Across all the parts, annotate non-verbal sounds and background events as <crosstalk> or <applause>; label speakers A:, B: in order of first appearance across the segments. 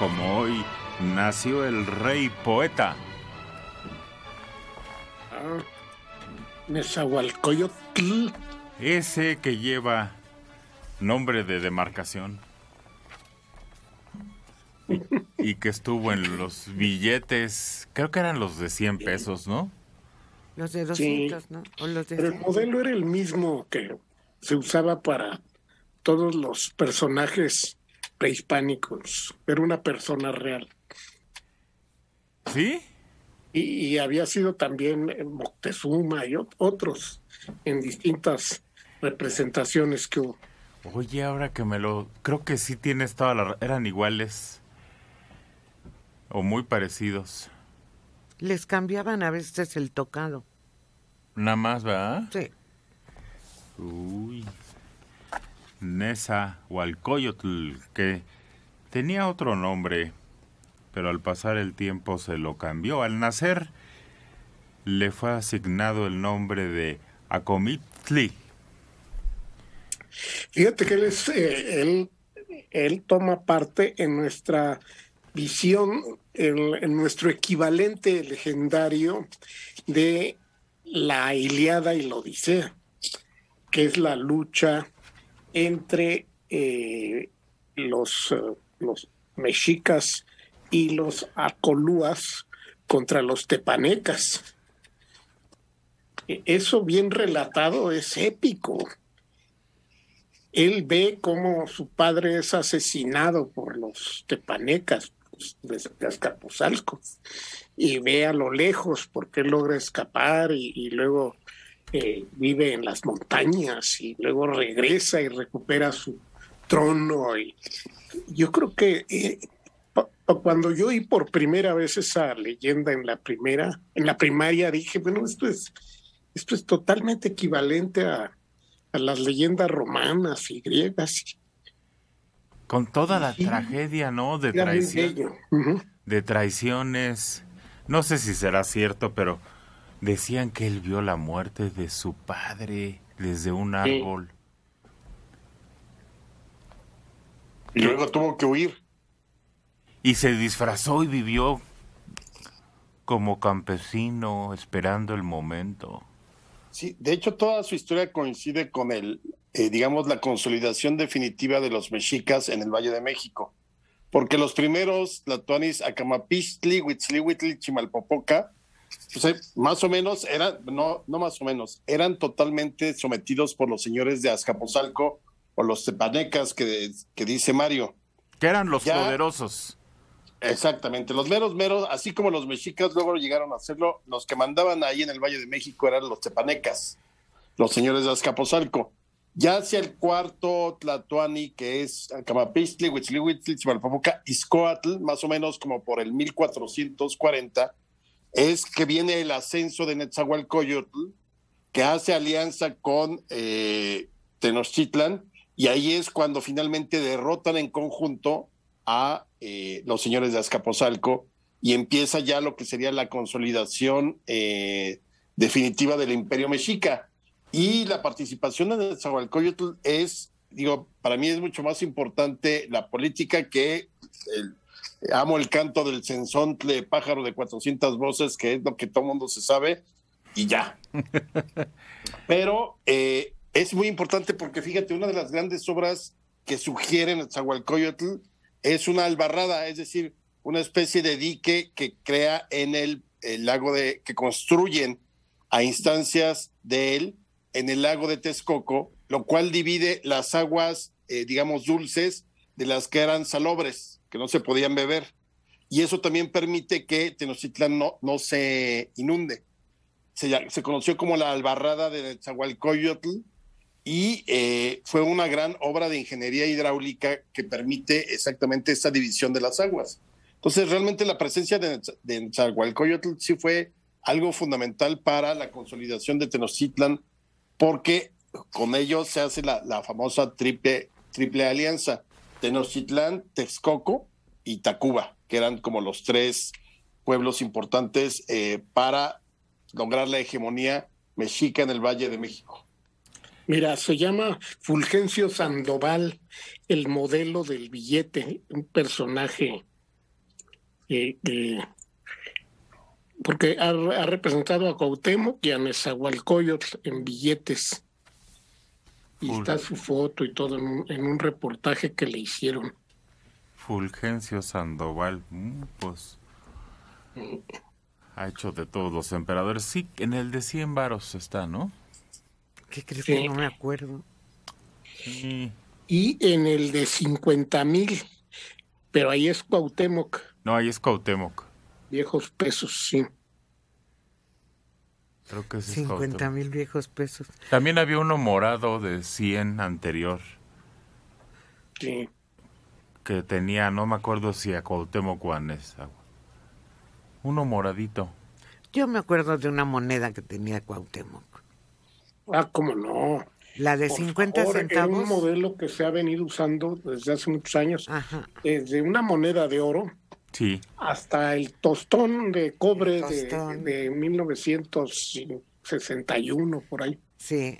A: como hoy nació el rey poeta. Ah, Ese que lleva nombre de demarcación. Y que estuvo en los billetes, creo que eran los de 100 pesos, ¿no?
B: Los de 200, ¿no? pero el modelo era el mismo que se usaba para todos los personajes prehispánicos. Era una persona real. ¿Sí? Y, había sido también eh, Moctezuma y otros en distintas
A: representaciones que hubo. Oye, ahora que me lo... Creo que sí tienes toda la... Eran iguales o muy parecidos.
B: Les cambiaban a veces el tocado.
A: Nada más, ¿verdad? Sí. Uy. Nesa Walcoyotl, que tenía otro nombre, pero al pasar el tiempo se lo cambió. Al nacer le fue asignado el nombre de Acomitli.
B: Fíjate que él, es, eh, él, toma parte en nuestra visión, en, nuestro equivalente legendario de la Iliada y la Odisea, que es la lucha entre eh, eh, los, mexicas y los acolúas contra los tepanecas. E-, eso bien relatado es épico. Él ve cómo su padre es asesinado por los tepanecas pues, de, Azcapotzalco y ve a lo lejos porque logra escapar y luego vive en las montañas y luego regresa y recupera su trono. Y yo creo que eh, cuando yo oí por primera vez esa leyenda en la primera, en la primaria, dije, bueno, esto es, esto es totalmente equivalente a, las leyendas romanas y griegas.
A: Con toda la tragedia, ¿no? De traición, de traiciones. No sé si será cierto, pero Decían que él vio la muerte de su padre desde un árbol. Y luego tuvo que huir. Y se disfrazó y vivió como campesino esperando el momento.
C: Sí, de hecho toda su historia coincide con el, eh, digamos, la consolidación definitiva de los mexicas en el Valle de México. Porque los primeros, tonis Acamapistli, Chimalpopoca, pues, eh, más o menos, eran, no, no más o menos, eran totalmente sometidos por los señores de Azcapotzalco o los tepanecas que, que dice Mario.
A: Que eran los poderosos.
C: Exactamente, los meros meros, así como los mexicas luego llegaron a hacerlo, los que mandaban ahí en el Valle de México eran los tepanecas, los señores de Azcapotzalco. Ya hacia el cuarto Tlatuani, que es Acamapistli, Chimalpapuca, Iscoatl, más o menos como por el 1440, es que viene el ascenso de Netzahualcoyotl, que hace alianza con eh, Tenochtitlan, y ahí es cuando finalmente derrotan en conjunto a eh, los señores de Azcapotzalco y empieza ya lo que sería la consolidación eh, definitiva del Imperio Mexica. Y la participación de Netzahualcoyotl es, digo, para mí es mucho más importante la política que el, amo el canto del censontle pájaro de 400 voces, que es lo que todo mundo se sabe, y ya. <laughs> Pero eh, es muy importante porque fíjate, una de las grandes obras que sugieren el Zahualcoyotl es una albarrada, es decir, una especie de dique que crea en el, lago de, que construyen a instancias de él en el lago de Texcoco, lo cual divide las aguas, eh, digamos, dulces de las que eran salobres que no se podían beber. Y eso también permite que Tenochtitlan no, no se inunde. Se, se, conoció como la albarrada de Zahualcoyotl y eh, fue una gran obra de ingeniería hidráulica que permite exactamente esta división de las aguas. Entonces, realmente la presencia de, de sí fue algo fundamental para la consolidación de Tenochtitlan, porque con ello se hace la, la famosa triple, triple alianza. Tenochtitlán, Texcoco y Tacuba, que eran como los tres pueblos importantes eh, para lograr la hegemonía mexica en el Valle de México.
B: Mira, se llama Fulgencio Sandoval, el modelo del billete, un personaje eh, porque ha, representado a Cuauhtémoc y a Nezahualcóyotl en billetes y está su foto y todo en un, reportaje que le hicieron.
A: Fulgencio Sandoval, mm, pues ha hecho de todos los emperadores. Sí, en el de 100 varos está, ¿no?
B: ¿Qué crees que no me acuerdo? Y en el de 50 mil,
A: pero ahí es Cuauhtémoc. No, ahí es Cuauhtémoc.
B: Viejos pesos, sí.
A: Creo que 50
B: mil viejos pesos.
A: También había uno morado de 100 anterior. Sí. Que tenía, no me acuerdo si a Cuauhtémoc es. Uno moradito. Yo me acuerdo de una moneda que tenía Cuauhtémoc.
B: Ah, cómo no. La de 50 centavos. Es un modelo que se ha venido usando desde hace muchos años. Ajá. Eh, de una moneda de oro Sí. Hasta el tostón de cobre De, 1961, por ahí. Sí.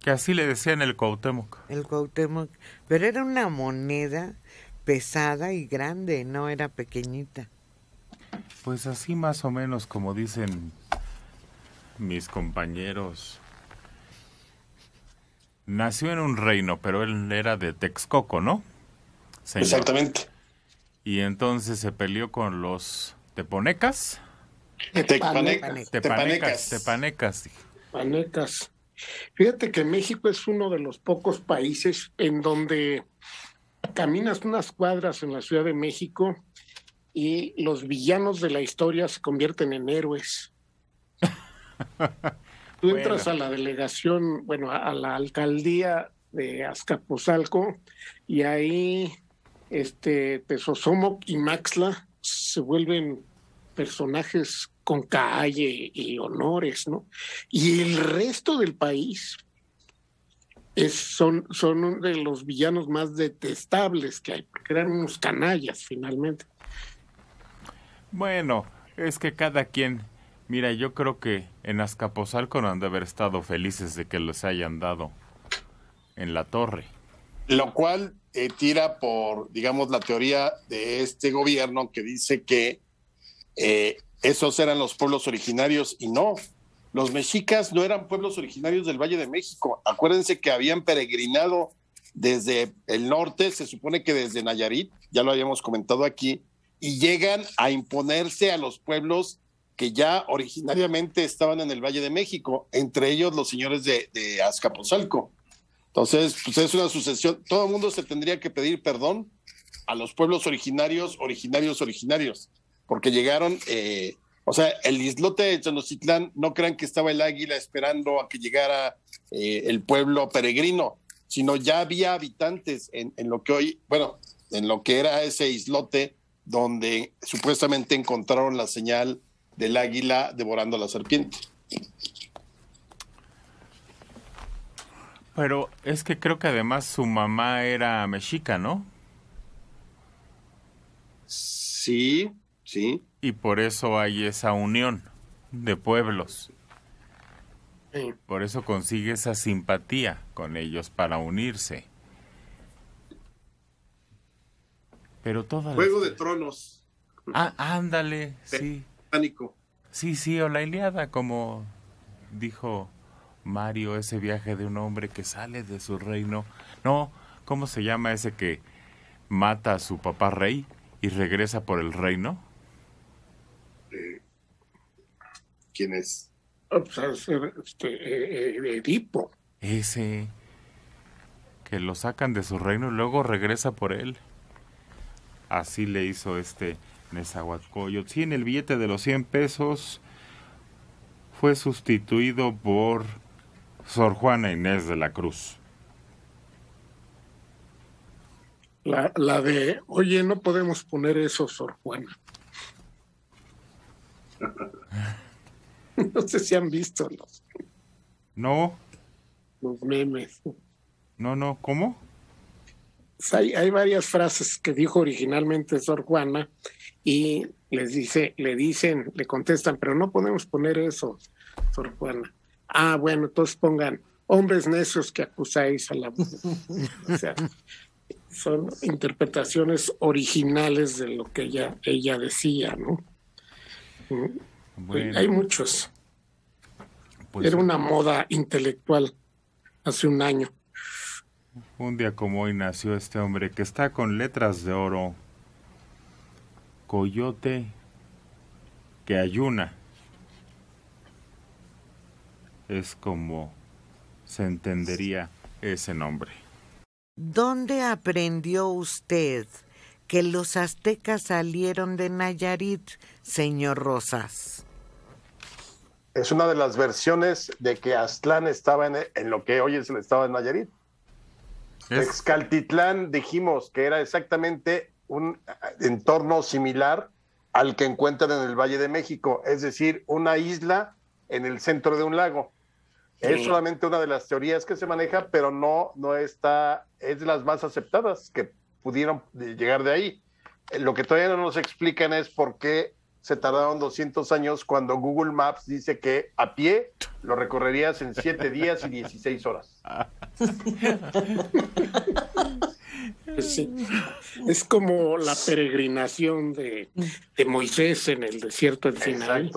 A: Que así le decían el Cuauhtémoc.
B: El Cuauhtémoc. Pero era una moneda pesada y grande, no era pequeñita.
A: Pues así más o menos como dicen mis compañeros. Nació en un reino, pero él era de Texcoco, ¿no? Exactamente y entonces se peleó con los teponecas.
B: Tepanecas. Tepanecas. Tepanecas. Fíjate que México es uno de los pocos países en donde caminas unas cuadras en la Ciudad de México y los villanos de la historia se convierten en héroes.
A: <laughs> Tú entras a
B: la delegación, bueno, a la alcaldía de Azcapotzalco y ahí este Tesosomoc pues, y Maxla se vuelven personajes con calle y honores, ¿no? Y el resto del país es, son, son uno de los villanos más detestables que hay, porque eran
A: unos canallas finalmente. Bueno, es que cada quien, mira, yo creo que en Azcapozalco han de haber estado felices de que les hayan dado en la torre
C: lo cual eh, tira por, digamos, la teoría de este gobierno que dice que eh, esos eran los pueblos originarios y no. Los mexicas no eran pueblos originarios del Valle de México. Acuérdense que habían peregrinado desde el norte, se supone que desde Nayarit, ya lo habíamos comentado aquí, y llegan a imponerse a los pueblos que ya originariamente estaban en el Valle de México, entre ellos los señores de, de Azcapotzalco. Entonces, pues es una sucesión. Todo el mundo se tendría que pedir perdón a los pueblos originarios, originarios, originarios, porque llegaron, eh, o sea, el islote de Chanocitlán no crean que estaba el águila esperando a que llegara eh, el pueblo peregrino, sino ya había habitantes en, en lo que hoy, bueno, en lo que era ese islote donde supuestamente encontraron la señal del águila devorando a la serpiente.
A: Pero es que creo que además su mamá era mexica, ¿no? Sí, sí. Y por eso hay esa unión de pueblos. Por eso consigue esa simpatía con ellos para unirse. Pero todas Juego de Tronos. Ah, ándale, sí. Pánico. Sí, sí, o la Iliada, como dijo Mario, ese viaje de un hombre que sale de su reino. No, ¿cómo se llama ese que mata a su papá rey y regresa por el reino?
B: Eh, ¿Quién es? Ah, pues, ah, este, eh, eh,
A: Edipo. Ese. Que lo sacan de su reino y luego regresa por él. Así le hizo este Nezahualcóyotl. Sí, en el billete de los 100 pesos fue sustituido por Sor Juana Inés de la Cruz.
B: La, la de, oye, no podemos poner eso, Sor Juana. <laughs> no sé si han visto los. No. Los memes.
A: No, no, ¿cómo? Pues
B: hay, varias frases que dijo originalmente Sor Juana y les dice, le dicen, le contestan, pero no podemos poner eso, Sor Juana ah, bueno, entonces pongan hombres necios que acusáis a la mujer. <laughs> O sea, son interpretaciones originales de lo que ella, ella decía, ¿no? Hay muchos. Pues Era una moda intelectual hace un año.
A: Un día como hoy nació este hombre que está con letras de oro. Coyote que ayuna es como se entendería ese nombre.
B: ¿Dónde aprendió usted que los aztecas salieron de Nayarit, señor Rosas?
C: Es una de las versiones de que Aztlán estaba en, lo que hoy es el estado de Nayarit. Excaltitlán dijimos que era exactamente un eh, entorno similar al que encuentran en el Valle de México, es decir, una isla en el centro de un lago. Es solamente una de las teorías que se maneja, pero no, no está, es de las más aceptadas que pudieron llegar de ahí. Eh, lo que todavía no nos explican es por qué se tardaron 200 años cuando Google Maps dice que a pie lo recorrerías en 7 días y 16 horas. Pues
B: es como la peregrinación de, de, Moisés en el desierto del Sinai.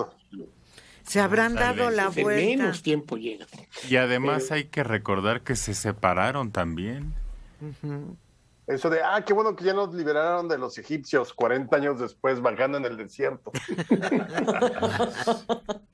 C: Se ah, habrán dado
A: la vuelta.
C: tiempo llega.
A: Y además hay que recordar que se separaron también.
C: Eso de, ah, qué bueno que ya nos liberaron de los egipcios 40 años después, bajando en el desierto.
A: <laughs>